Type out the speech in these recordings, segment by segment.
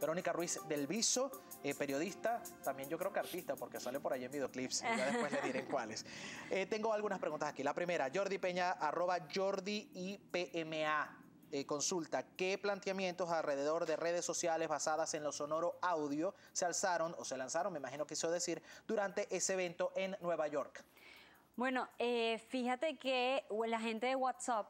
Verónica Ruiz del Viso, eh, periodista, también yo creo que artista, porque sale por ahí en videoclips, ya después le diré cuáles. Eh, tengo algunas preguntas aquí. La primera, Jordi Peña, arroba Jordi eh, consulta qué planteamientos alrededor de redes sociales basadas en lo sonoro audio se alzaron o se lanzaron, me imagino que quiso decir, durante ese evento en Nueva York. Bueno, fíjate que la gente de WhatsApp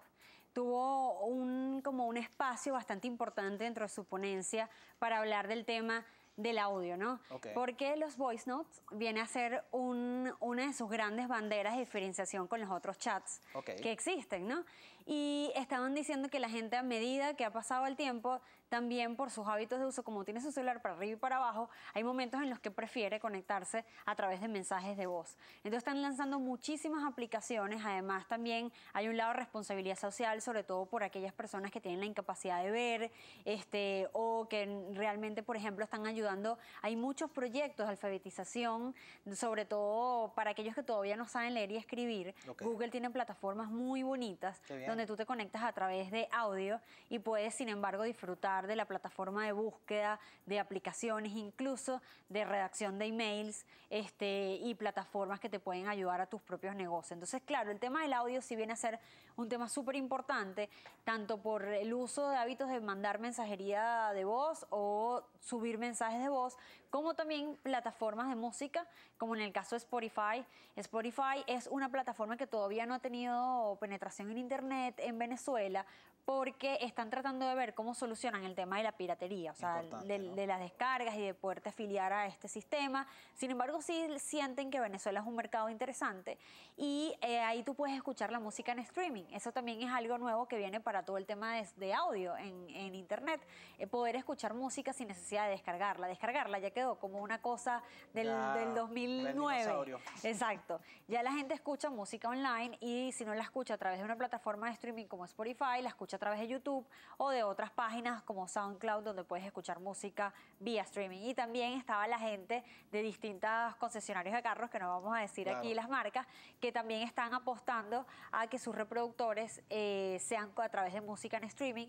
tuvo un, como un espacio bastante importante dentro de su ponencia para hablar del tema del audio, ¿no? Porque los voice notes viene a ser una de sus grandes banderas de diferenciación con los otros chats que existen, ¿no? Y estaban diciendo que la gente a medida que ha pasado el tiempo también por sus hábitos de uso, como tiene su celular para arriba y para abajo, hay momentos en los que prefiere conectarse a través de mensajes de voz. Entonces están lanzando muchísimas aplicaciones, además también hay un lado de responsabilidad social, sobre todo por aquellas personas que tienen la incapacidad de ver este, o que realmente, por ejemplo, están ayudando. Hay muchos proyectos de alfabetización, sobre todo para aquellos que todavía no saben leer y escribir. Google tiene plataformas muy bonitas donde tú te conectas a través de audio y puedes, sin embargo, disfrutar de la plataforma de búsqueda, de aplicaciones, incluso de redacción de emails este, y plataformas que te pueden ayudar a tus propios negocios. Entonces, claro, el tema del audio sí viene a ser un tema súper importante, tanto por el uso de hábitos de mandar mensajería de voz o subir mensajes de voz, como también plataformas de música, como en el caso de Spotify. Spotify es una plataforma que todavía no ha tenido penetración en Internet en Venezuela, porque están tratando de ver cómo solucionan el tema de la piratería, o sea, de, las descargas y de poderte afiliar a este sistema. Sin embargo, sí sienten que Venezuela es un mercado interesante y eh, ahí tú puedes escuchar la música en streaming. Eso también es algo nuevo que viene para todo el tema de, audio en, Internet, eh, poder escuchar música sin necesidad de descargarla. Descargarla ya quedó como una cosa del 2009. Exacto. Ya la gente escucha música online y si no la escucha a través de una plataforma de streaming como Spotify, la escucha a través de YouTube o de otras páginas como SoundCloud donde puedes escuchar música vía streaming. Y también estaba la gente de distintas concesionarios de carros, que no vamos a decir aquí las marcas, que también están apostando a que sus reproductores eh, sean a través de música en streaming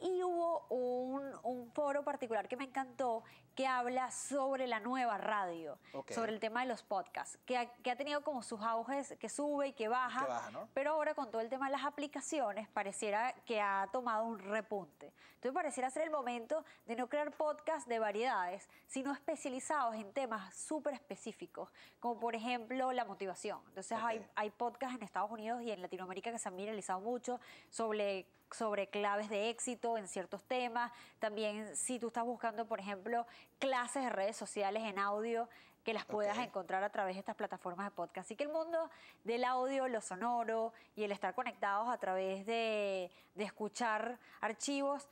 y hubo un, foro particular que me encantó que habla sobre la nueva radio, sobre el tema de los podcasts, que ha, tenido como sus auges, que sube y que baja, pero ahora con todo el tema de las aplicaciones pareciera que ha tomado un repunte. Entonces pareciera ser el momento de no crear podcasts de variedades, sino especializados en temas súper específicos, como por ejemplo la motivación. Entonces hay, hay podcasts en Estados Unidos y en Latinoamérica que se han viralizado mucho sobre sobre claves de éxito en ciertos temas. También si tú estás buscando, por ejemplo, clases de redes sociales en audio, que las puedas encontrar a través de estas plataformas de podcast. Así que el mundo del audio, lo sonoro y el estar conectados a través de, de escuchar archivos,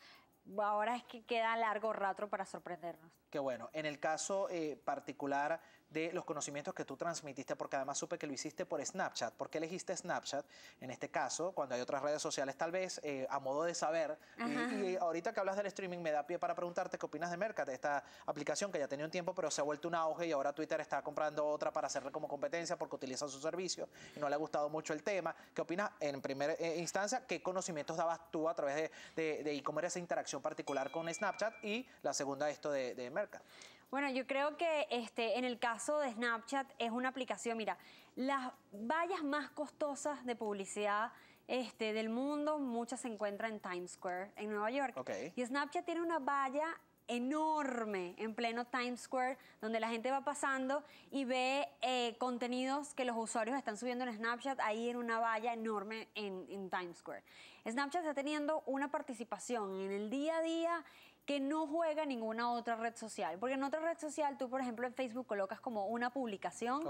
ahora es que queda largo rato para sorprendernos. Que bueno. En el caso eh, particular de los conocimientos que tú transmitiste, porque además supe que lo hiciste por Snapchat. ¿Por qué elegiste Snapchat en este caso, cuando hay otras redes sociales tal vez, eh, a modo de saber? Eh, y, ahorita que hablas del streaming me da pie para preguntarte qué opinas de Mercat, esta aplicación que ya tenía un tiempo, pero se ha vuelto un auge y ahora Twitter está comprando otra para hacerle como competencia porque utiliza su servicio y no le ha gustado mucho el tema. ¿Qué opinas en primera instancia? ¿Qué conocimientos dabas tú a través de, de, de e esa interacción particular con Snapchat? Y la segunda, esto de, de bueno, yo creo que este, en el caso de Snapchat es una aplicación, mira, las vallas más costosas de publicidad este, del mundo, muchas se encuentran en Times Square, en Nueva York. Y Snapchat tiene una valla enorme en pleno Times Square, donde la gente va pasando y ve eh, contenidos que los usuarios están subiendo en Snapchat, ahí en una valla enorme en, en, Times Square. Snapchat está teniendo una participación en el día a día que no juega ninguna otra red social. Porque en otra red social, tú, por ejemplo, en Facebook colocas como una publicación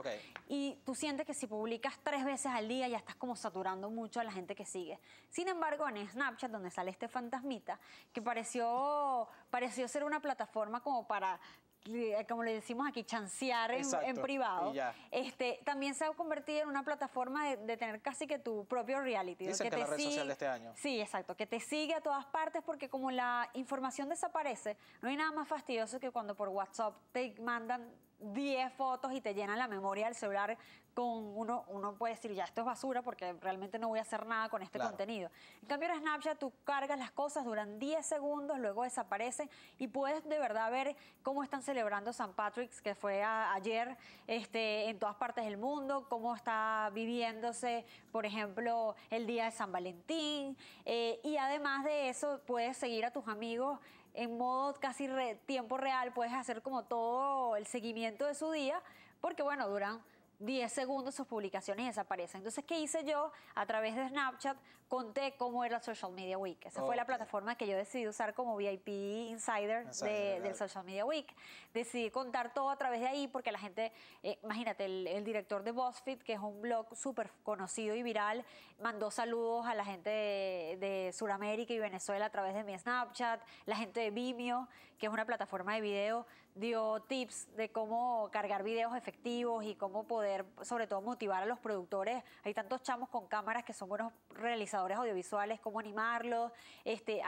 y tú sientes que si publicas tres veces al día ya estás como saturando mucho a la gente que sigue. Sin embargo, en Snapchat, donde sale este fantasmita, que pareció, pareció ser una plataforma como para eh, como le decimos aquí, chancear en, privado, este, también se ha convertido en una plataforma de, tener casi que tu propio reality. que, te de este año. Sí, exacto, que te sigue a todas partes porque como la información desaparece, no hay nada más fastidioso que cuando por WhatsApp te mandan 10 fotos y te llenan la memoria del celular con uno, uno puede decir, ya esto es basura porque realmente no voy a hacer nada con este contenido. En cambio, en Snapchat tú cargas las cosas, duran 10 segundos, luego desaparecen y puedes de verdad ver cómo están celebrando San Patrick's, que fue ayer este, en todas partes del mundo, cómo está viviéndose, por ejemplo, el día de San Valentín. Eh, y además de eso, puedes seguir a tus amigos en modo casi tiempo real, puedes hacer como todo el seguimiento de su día, porque bueno, duran 10 segundos sus publicaciones desaparecen. Entonces, ¿qué hice yo? A través de Snapchat conté cómo era Social Media Week. Esa fue la plataforma que yo decidí usar como VIP Insider ah, de, del ah. Social Media Week. Decidí contar todo a través de ahí porque la gente, eh, imagínate, el, director de BuzzFeed, que es un blog súper conocido y viral, mandó saludos a la gente de, de Sudamérica y Venezuela a través de mi Snapchat, la gente de Vimeo, que es una plataforma de video dio tips de cómo cargar videos efectivos y cómo poder, sobre todo, motivar a los productores. Hay tantos chamos con cámaras que son buenos realizadores audiovisuales, cómo animarlos. Este,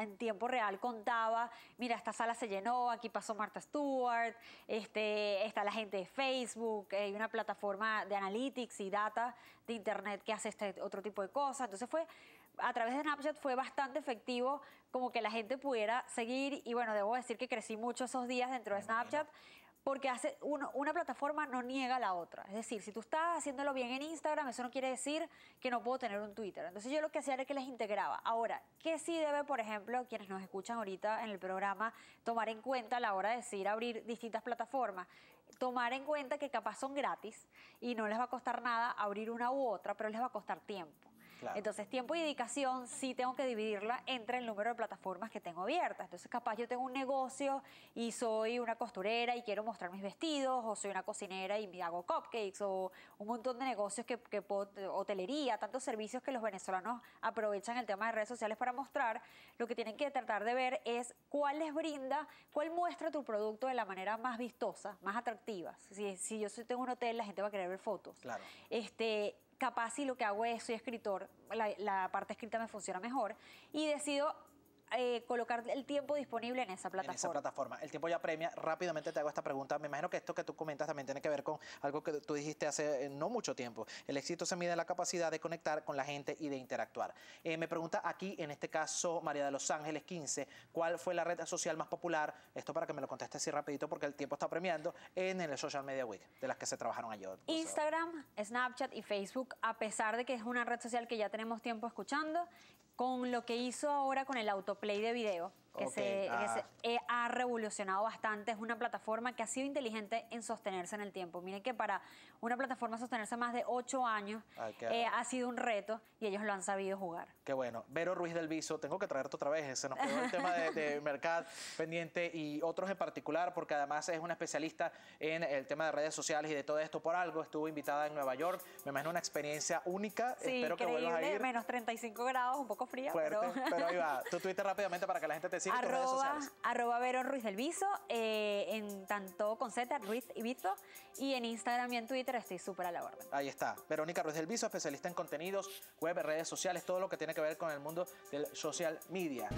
en tiempo real contaba, mira, esta sala se llenó, aquí pasó Marta Stewart, este, está la gente de Facebook, eh, hay una plataforma de analytics y data de Internet que hace este otro tipo de cosas. Entonces fue a través de Snapchat fue bastante efectivo como que la gente pudiera seguir y bueno, debo decir que crecí mucho esos días dentro de Snapchat. Porque hace una plataforma no niega a la otra. Es decir, si tú estás haciéndolo bien en Instagram, eso no quiere decir que no puedo tener un Twitter. Entonces yo lo que hacía era que les integraba. Ahora, ¿qué sí debe, por ejemplo, quienes nos escuchan ahorita en el programa, tomar en cuenta a la hora de decir abrir distintas plataformas? Tomar en cuenta que capaz son gratis y no les va a costar nada abrir una u otra, pero les va a costar tiempo. Entonces, tiempo y dedicación sí tengo que dividirla entre el número de plataformas que tengo abiertas. Entonces, capaz yo tengo un negocio y soy una costurera y quiero mostrar mis vestidos, o soy una cocinera y hago cupcakes, o un montón de negocios que, hotelería, tantos servicios que los venezolanos aprovechan el tema de redes sociales para mostrar. Lo que tienen que tratar de ver es cuál les brinda, cuál muestra tu producto de la manera más vistosa, más atractiva. Si, yo tengo un hotel, la gente va a querer ver fotos. Claro. Este, capaz y lo que hago es, soy escritor, la, la parte escrita me funciona mejor, y decido eh, colocar el tiempo disponible en esa plataforma. En esa plataforma. El tiempo ya premia. Rápidamente te hago esta pregunta. Me imagino que esto que tú comentas también tiene que ver con algo que tú dijiste hace eh, no mucho tiempo. El éxito se mide en la capacidad de conectar con la gente y de interactuar. Eh, me pregunta aquí, en este caso, María de Los Ángeles 15, ¿cuál fue la red social más popular? Esto para que me lo conteste así rapidito porque el tiempo está premiando en el Social Media Week, de las que se trabajaron ayer. Instagram, Snapchat y Facebook, a pesar de que es una red social que ya tenemos tiempo escuchando, con lo que hizo ahora con el autoplay de video, que, se, ah. eh, ha revolucionado bastante. Es una plataforma que ha sido inteligente en sostenerse en el tiempo. Miren que para una plataforma sostenerse más de ocho años eh, ha sido un reto y ellos lo han sabido jugar. Qué bueno. Vero Ruiz del Viso, tengo que traerte otra vez. Se nos quedó el tema de, de pendiente y otros en particular, porque además es una especialista en el tema de redes sociales y de todo esto por algo. Estuvo invitada en Nueva York. Me imagino una experiencia única. Espero que vuelvas a ir. Menos 35 grados, un poco frío pero... ahí va. Tú tuviste rápidamente para que la gente te arroba, verón Ruiz del Viso, eh, en tanto con Z, Ruiz y Viso y en Instagram y en Twitter estoy súper a la orden. Ahí está, Verónica Ruiz del Viso, especialista en contenidos, web, redes sociales, todo lo que tiene que ver con el mundo del social media.